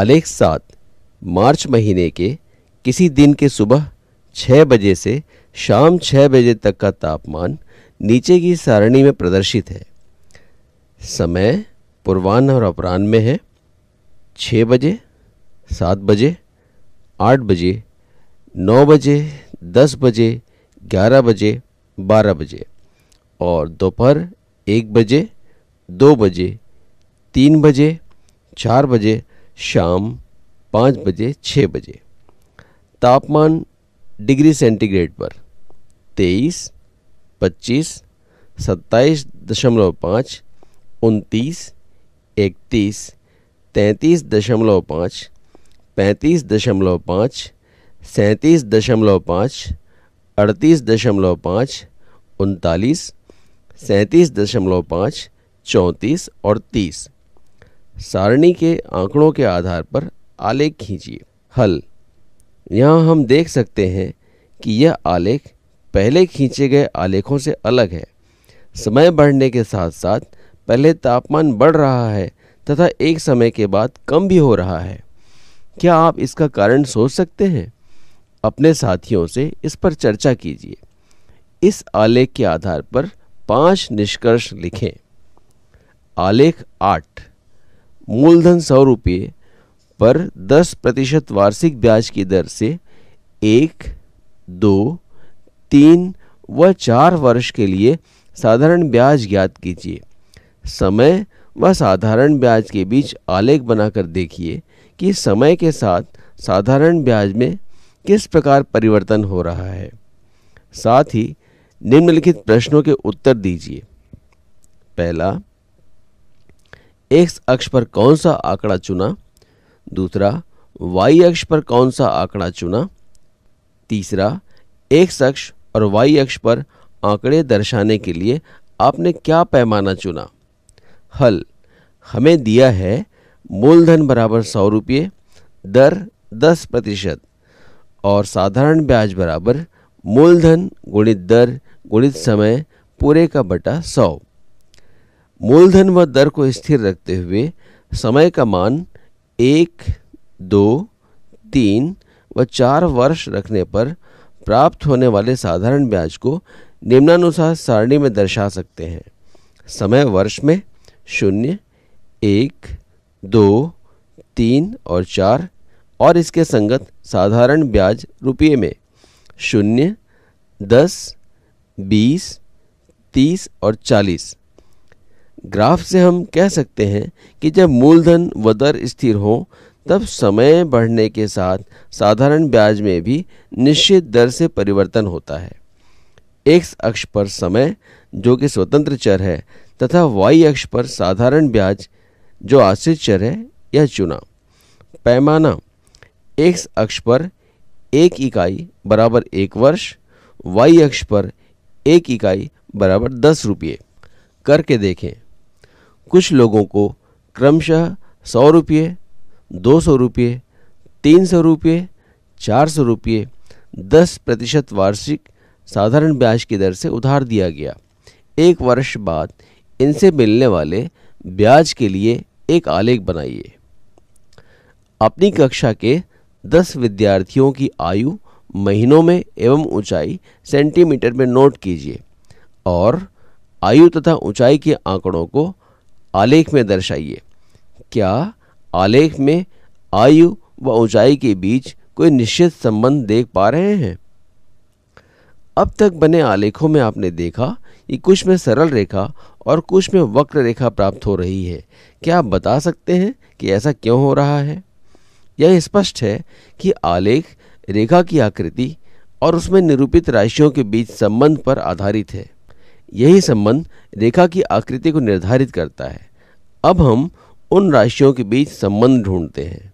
आलेख सात मार्च महीने के किसी दिन के सुबह छः बजे से शाम छः बजे तक का तापमान नीचे की सारणी में प्रदर्शित है समय पूर्वान्ह और अपराह्न में है छः बजे सात बजे आठ बजे नौ बजे दस बजे ग्यारह बजे बारह बजे और दोपहर एक बजे दो बजे तीन बजे चार बजे शाम पाँच बजे छः बजे तापमान डिग्री सेंटीग्रेड पर तेईस पच्चीस सत्ताईस दशमलव पाँच उनतीस इकतीस तैंतीस दशमलव पाँच पैंतीस दशमलव पाँच सैंतीस दशमलव पाँच अड़तीस दशमलव पाँच उनतालीस सैंतीस दशमलव पाँच चौंतीस और तीस सारणी के आंकड़ों के आधार पर आलेख खींचिए हल यहाँ हम देख सकते हैं कि यह आलेख पहले खींचे गए आलेखों से अलग है समय बढ़ने के साथ साथ पहले तापमान बढ़ रहा है तथा एक समय के बाद कम भी हो रहा है क्या आप इसका कारण सोच सकते हैं अपने साथियों से इस पर चर्चा कीजिए इस आलेख के आधार पर पांच निष्कर्ष लिखें आलेख आठ मूलधन सौ रुपये पर दस प्रतिशत वार्षिक ब्याज की दर से एक दो तीन व चार वर्ष के लिए साधारण ब्याज ज्ञात कीजिए समय व साधारण ब्याज के बीच आलेख बनाकर देखिए कि समय के साथ साधारण ब्याज में किस प्रकार परिवर्तन हो रहा है साथ ही निम्नलिखित प्रश्नों के उत्तर दीजिए पहला एक्स अक्ष पर कौन सा आंकड़ा चुना दूसरा वाई अक्ष पर कौन सा आंकड़ा चुना तीसरा एक्स अक्ष और वाई अक्ष पर आंकड़े दर्शाने के लिए आपने क्या पैमाना चुना हल हमें दिया है मूलधन बराबर सौ रुपये दर दस प्रतिशत और साधारण ब्याज बराबर मूलधन गुणित दर गुणित समय पूरे का बटा सौ मूलधन व दर को स्थिर रखते हुए समय का मान एक दो तीन व चार वर्ष रखने पर प्राप्त होने वाले साधारण ब्याज को निम्नानुसार सारणी में दर्शा सकते हैं समय वर्ष में शून्य एक दो तीन और चार और इसके संगत साधारण ब्याज रुपये में शून्य दस बीस तीस और चालीस ग्राफ से हम कह सकते हैं कि जब मूलधन व दर स्थिर हो तब समय बढ़ने के साथ साधारण ब्याज में भी निश्चित दर से परिवर्तन होता है एक्स अक्ष पर समय जो कि स्वतंत्र चर है तथा वाई अक्ष पर साधारण ब्याज जो आश्रित चर है यह चुना पैमाना एक्स अक्ष पर एक इकाई बराबर एक वर्ष वाई अक्ष पर एक इकाई बराबर दस रुपये करके देखें कुछ लोगों को क्रमशः सौ रुपये दो सौ रुपये तीन सौ रुपये चार सौ रुपये दस प्रतिशत वार्षिक साधारण ब्याज की दर से उधार दिया गया एक वर्ष बाद इनसे मिलने वाले ब्याज के लिए एक आलेख बनाइए अपनी कक्षा के दस विद्यार्थियों की आयु महीनों में एवं ऊंचाई सेंटीमीटर में नोट कीजिए और आयु तथा ऊंचाई के आंकड़ों को आलेख में दर्शाइए क्या आलेख में आयु व ऊंचाई के बीच कोई निश्चित संबंध देख पा रहे हैं अब तक बने आलेखों में आपने देखा कि कुछ में सरल रेखा और कुछ में वक्र रेखा प्राप्त हो रही है क्या आप बता सकते हैं कि ऐसा क्यों हो रहा है यह स्पष्ट है कि आलेख रेखा की आकृति और उसमें निरूपित राशियों के बीच संबंध पर आधारित है यही संबंध रेखा की आकृति को निर्धारित करता है अब हम उन राशियों के बीच संबंध ढूंढते हैं